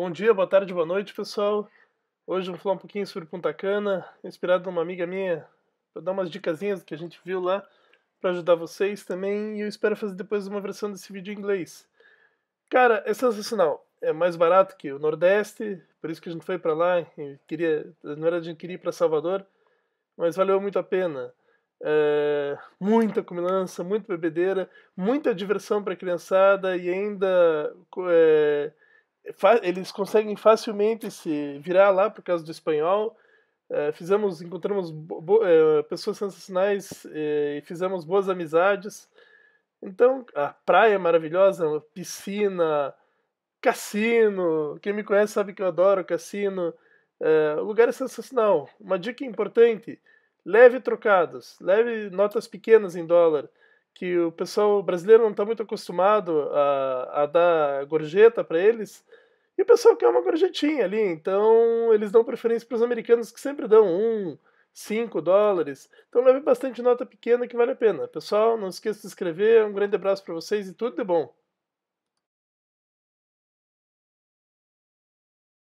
Bom dia, boa tarde, boa noite, pessoal. Hoje vamos falar um pouquinho sobre Punta Cana, inspirado numa amiga minha, para dar umas dicasinhas que a gente viu lá para ajudar vocês também. E eu espero fazer depois uma versão desse vídeo em inglês. Cara, é sensacional. É mais barato que o Nordeste, por isso que a gente foi para lá. queria, na verdade, a gente queria ir para Salvador, mas valeu muito a pena. É, muita comilança, muita bebedeira, muita diversão para a criançada e ainda é, eles conseguem facilmente se virar lá por causa do espanhol. Eh, fizemos, encontramos eh, pessoas sensacionais eh, e fizemos boas amizades. Então, a praia é maravilhosa, piscina, cassino. Quem me conhece sabe que eu adoro cassino. o lugar é sensacional. Uma dica importante: leve trocados, leve notas pequenas em dólar que o pessoal brasileiro não está muito acostumado a, a dar gorjeta para eles, e o pessoal quer uma gorjetinha ali, então eles dão preferência para os americanos que sempre dão um, 5 dólares. Então leve bastante nota pequena que vale a pena. Pessoal, não esqueça de se inscrever. Um grande abraço para vocês e tudo de bom.